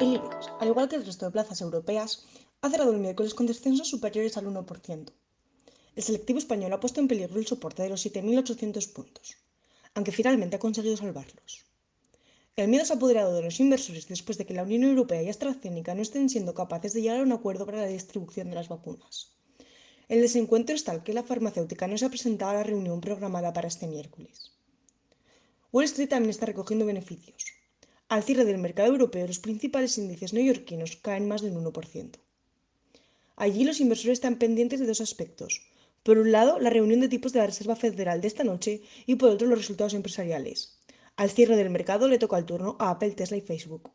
El al igual que el resto de plazas europeas, ha cerrado el miércoles con descensos superiores al 1%. El selectivo español ha puesto en peligro el soporte de los 7.800 puntos, aunque finalmente ha conseguido salvarlos. El miedo se ha apoderado de los inversores después de que la Unión Europea y AstraZeneca no estén siendo capaces de llegar a un acuerdo para la distribución de las vacunas. El desencuentro es tal que la farmacéutica no se ha presentado a la reunión programada para este miércoles. Wall Street también está recogiendo beneficios. Al cierre del mercado europeo, los principales índices neoyorquinos caen más del 1%. Allí los inversores están pendientes de dos aspectos. Por un lado, la reunión de tipos de la Reserva Federal de esta noche y por otro, los resultados empresariales. Al cierre del mercado le toca el turno a Apple, Tesla y Facebook.